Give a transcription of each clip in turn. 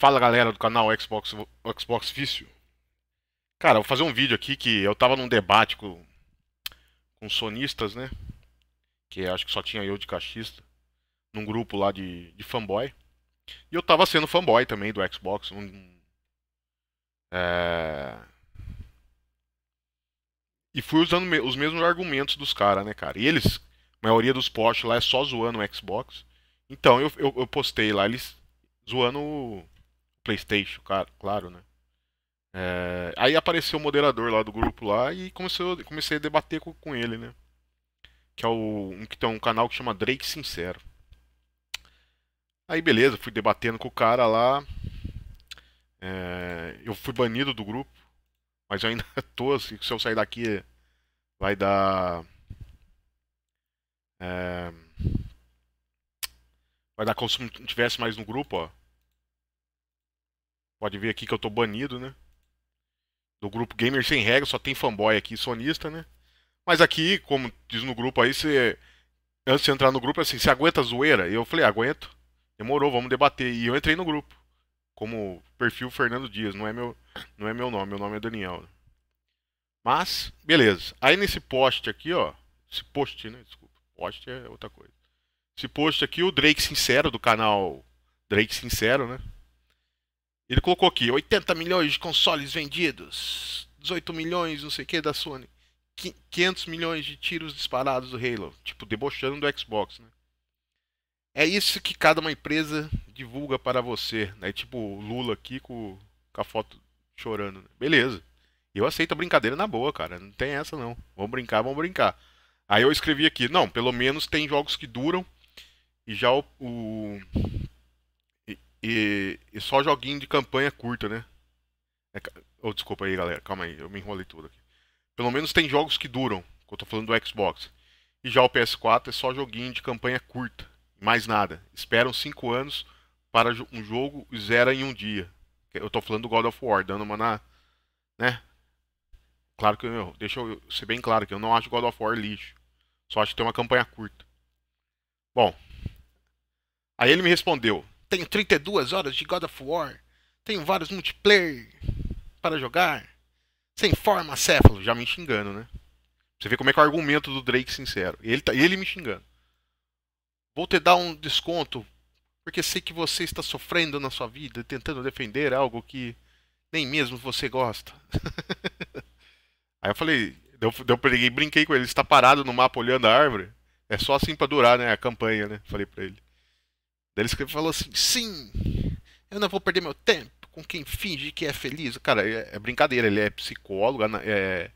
Fala galera do canal Xbox, Xbox Vício. Cara, vou fazer um vídeo aqui que eu tava num debate com, com sonistas, né? Que acho que só tinha eu de cachista. Num grupo lá de, de fanboy. E eu tava sendo fanboy também do Xbox. Um, é... E fui usando me os mesmos argumentos dos caras, né, cara? E eles, a maioria dos posts lá é só zoando o Xbox. Então eu, eu, eu postei lá, eles zoando PlayStation, claro, né? É, aí apareceu o moderador lá do grupo lá e comecei, comecei a debater com, com ele, né? Que é o, um, que tem um canal que chama Drake Sincero. Aí beleza, fui debatendo com o cara lá. É, eu fui banido do grupo, mas eu ainda tô, se eu sair daqui vai dar. É, vai dar como se não tivesse mais no grupo, ó. Pode ver aqui que eu tô banido, né? Do grupo Gamer Sem Regra, só tem fanboy aqui, sonista, né? Mas aqui, como diz no grupo aí, você. Antes de entrar no grupo, é assim, você aguenta a zoeira? E eu falei, aguento. Demorou, vamos debater. E eu entrei no grupo. Como perfil Fernando Dias, não é meu, não é meu nome, meu nome é Daniel. Né? Mas, beleza. Aí nesse post aqui, ó. Esse post, né? Desculpa. Post é outra coisa. Esse post aqui, o Drake Sincero, do canal Drake Sincero, né? Ele colocou aqui: 80 milhões de consoles vendidos, 18 milhões, não sei o que, da Sony, 500 milhões de tiros disparados do Halo. Tipo, debochando do Xbox, né? É isso que cada uma empresa divulga para você, né? Tipo Lula aqui com, com a foto chorando. Né? Beleza. Eu aceito a brincadeira na boa, cara. Não tem essa não. Vamos brincar, vamos brincar. Aí eu escrevi aqui, não, pelo menos tem jogos que duram. E já o, o e, e só joguinho de campanha curta, né? É, oh, desculpa aí, galera. Calma aí, eu me enrolei tudo aqui. Pelo menos tem jogos que duram, que eu tô falando do Xbox. E já o PS4 é só joguinho de campanha curta. Mais nada. Esperam 5 anos para um jogo e zera em um dia. Eu tô falando do God of War, dando uma na. Né? Claro que eu. Deixa eu ser bem claro que eu não acho God of War lixo. Só acho que tem uma campanha curta. Bom. Aí ele me respondeu: tenho 32 horas de God of War. Tenho vários multiplayer para jogar. Sem forma, Céfalo. Já me xingando, né? Você vê como é que é o argumento do Drake sincero. Ele, tá, ele me xingando. Vou te dar um desconto porque sei que você está sofrendo na sua vida, tentando defender algo que nem mesmo você gosta. Aí eu falei, eu, eu peguei, brinquei com ele, está parado no mapa olhando a árvore. É só assim para durar, né, a campanha, né? Falei para ele. Daí ele falou assim: sim, eu não vou perder meu tempo com quem finge que é feliz. Cara, é, é brincadeira, ele é psicólogo, é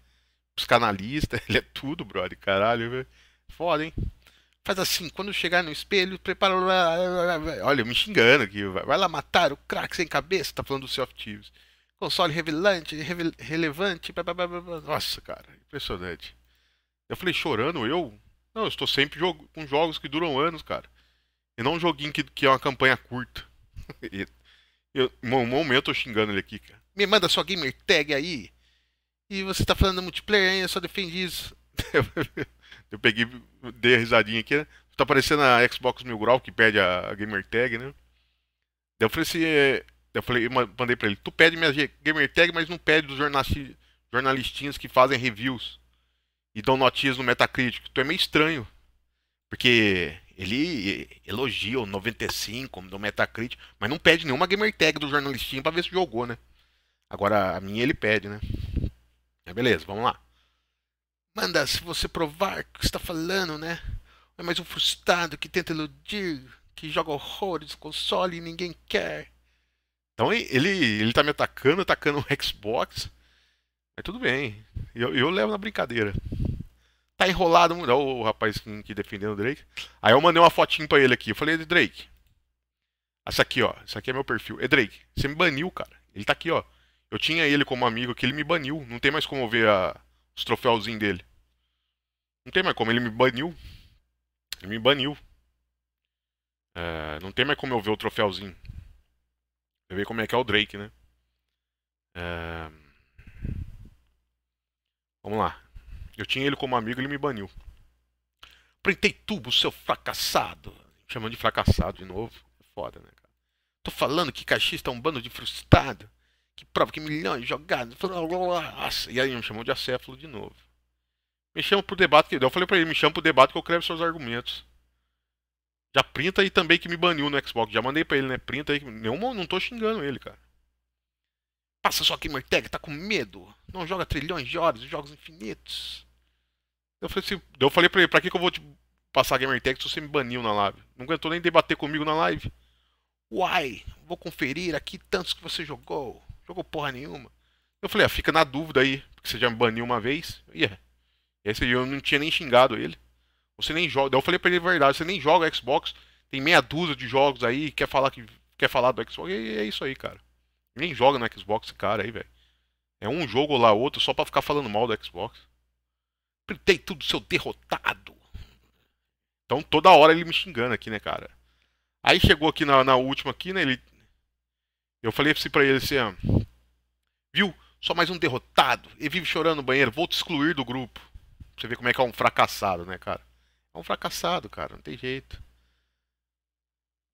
psicanalista, ele é tudo, brother. Caralho, velho. Foda, hein? Faz assim, quando chegar no espelho, prepara. Olha, me xingando aqui. Vai lá matar o craque sem cabeça, tá falando do Sea of Console revelante, revel... relevante. Blá, blá, blá, blá. Nossa, cara, impressionante. Eu falei, chorando eu? Não, eu estou sempre jogo... com jogos que duram anos, cara. E não um joguinho que, que é uma campanha curta. e, eu, um momento eu tô xingando ele aqui, cara. Me manda sua gamer tag aí. E você tá falando multiplayer Eu só defende isso. eu peguei, dei a risadinha aqui. Né? Tá aparecendo a Xbox Mil Grau que pede a, a gamer tag, né? Daí eu falei assim, é, eu falei, mandei pra ele, tu pede minha gamer tag, mas não pede dos jornalistas jornalistinhas que fazem reviews e dão notícias no Metacritic. Tu é meio estranho. Porque ele elogia o 95 do Metacritic, mas não pede nenhuma gamer tag do jornalistinho para ver se jogou, né? Agora a minha ele pede, né? Mas beleza, vamos lá. Manda se você provar que está falando, né? É mais um frustrado que tenta iludir, que joga horrores, console e ninguém quer. Então ele, ele tá me atacando, atacando o Xbox. Mas tudo bem. Eu, eu levo na brincadeira tá enrolado Olha o rapaz que, defendendo o Drake. Aí eu mandei uma fotinho pra ele aqui. Eu falei, Drake, essa aqui, ó. Isso aqui é meu perfil. E Drake, você me baniu, cara. Ele tá aqui, ó. Eu tinha ele como amigo que ele me baniu. Não tem mais como ver a, os troféuzinhos dele. Não tem mais como. Ele me baniu. Ele me baniu. É, não tem mais como eu ver o troféuzinho. Você vê como é que é o Drake, né? É... Vamos lá. Eu tinha ele como amigo e ele me baniu. Printei tubo, seu fracassado. Chamando de fracassado de novo. É foda, né, cara? Tô falando que caixista é um bando de frustrado. Que prova que milhões jogados. Nossa, e aí me chamou de acéfalo de novo. Me chama pro debate que. Eu falei pra ele, me chama pro debate que eu crevo seus argumentos. Já printa aí também que me baniu no Xbox. Já mandei pra ele, né? Printa aí. nenhum, não tô xingando ele, cara. Passa só aqui, Mortega tá com medo? Não joga trilhões de horas, jogos infinitos. Eu falei, assim, eu falei pra ele, pra que, que eu vou te passar Gamertag se você me baniu na live? Não aguentou nem debater comigo na live. Uai, vou conferir aqui tantos que você jogou. Jogou porra nenhuma. Eu falei, ah, fica na dúvida aí, porque você já me baniu uma vez. Yeah. E é. aí eu não tinha nem xingado ele. Você nem joga. Daí eu falei pra ele a verdade, você nem joga Xbox, tem meia dúzia de jogos aí, quer falar que quer falar do Xbox. E é isso aí, cara. Ninguém joga no Xbox esse cara aí, velho. É um jogo lá, outro, só pra ficar falando mal do Xbox. Printei tudo, seu derrotado. Então toda hora ele me xingando aqui, né, cara? Aí chegou aqui na, na última aqui, né? Ele... Eu falei assim pra ele assim, ó. viu? Só mais um derrotado. Ele vive chorando no banheiro, vou te excluir do grupo. Pra você ver como é que é um fracassado, né, cara? É um fracassado, cara, não tem jeito.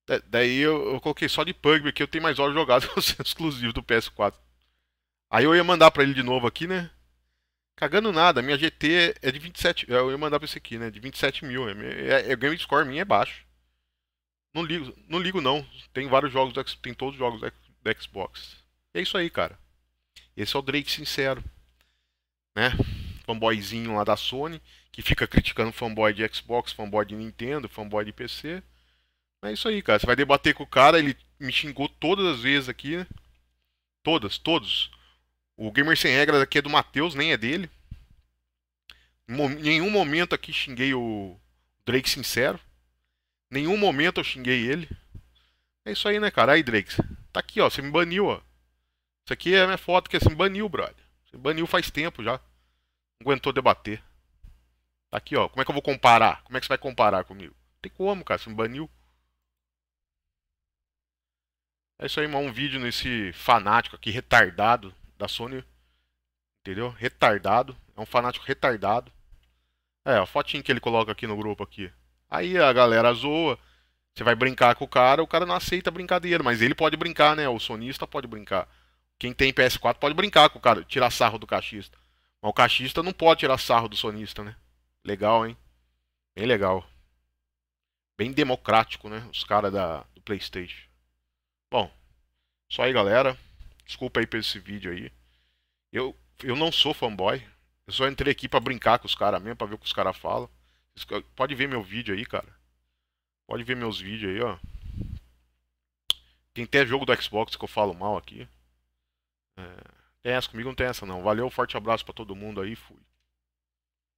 Da, daí eu, eu, coloquei só de PUBG porque eu tenho mais horas jogadas pra exclusivo do PS4. Aí eu ia mandar pra ele de novo aqui, né? Cagando nada, minha GT é de 27. Eu ia mandar pra esse aqui, né? De 27 mil. É, é, é, game score minha é baixo. Não ligo, não ligo não. Tem vários jogos, tem todos os jogos da Xbox. é isso aí, cara. Esse é o Drake sincero, né? Fanboyzinho lá da Sony que fica criticando fanboy de Xbox, fanboy de Nintendo, fanboy de PC. É isso aí, cara. Você vai debater com o cara, ele me xingou todas as vezes aqui, né? Todas, todos. O Gamer Sem Regras aqui é do Matheus, nem é dele. Em nenhum momento aqui xinguei o Drake Sincero. nenhum momento eu xinguei ele. É isso aí, né, cara? Aí, Drake, tá aqui, ó. Você me baniu, ó. Isso aqui é a minha foto que é, você me baniu, brother. Você me baniu faz tempo já. Não aguentou debater. Tá aqui, ó. Como é que eu vou comparar? Como é que você vai comparar comigo? tem como, cara. Você me baniu. É isso aí, mano. Um vídeo nesse fanático aqui, retardado, da Sony. Entendeu? Retardado. É um fanático retardado. É, a fotinha que ele coloca aqui no grupo aqui. Aí a galera zoa. Você vai brincar com o cara, o cara não aceita a brincadeira. Mas ele pode brincar, né? O sonista pode brincar. Quem tem PS4 pode brincar com o cara, tirar sarro do cachista. Mas o cachista não pode tirar sarro do sonista, né? Legal, hein? Bem legal. Bem democrático, né? Os caras da, do PlayStation. Bom, só aí, galera. Desculpa aí por esse vídeo aí. Eu, eu não sou fanboy. Eu só entrei aqui para brincar com os caras mesmo, pra ver o que os caras falam. Pode ver meu vídeo aí, cara. Pode ver meus vídeos aí, ó. Tem até jogo do Xbox que eu falo mal aqui. É, tem essa comigo, não tem essa não. Valeu, forte abraço para todo mundo aí, fui.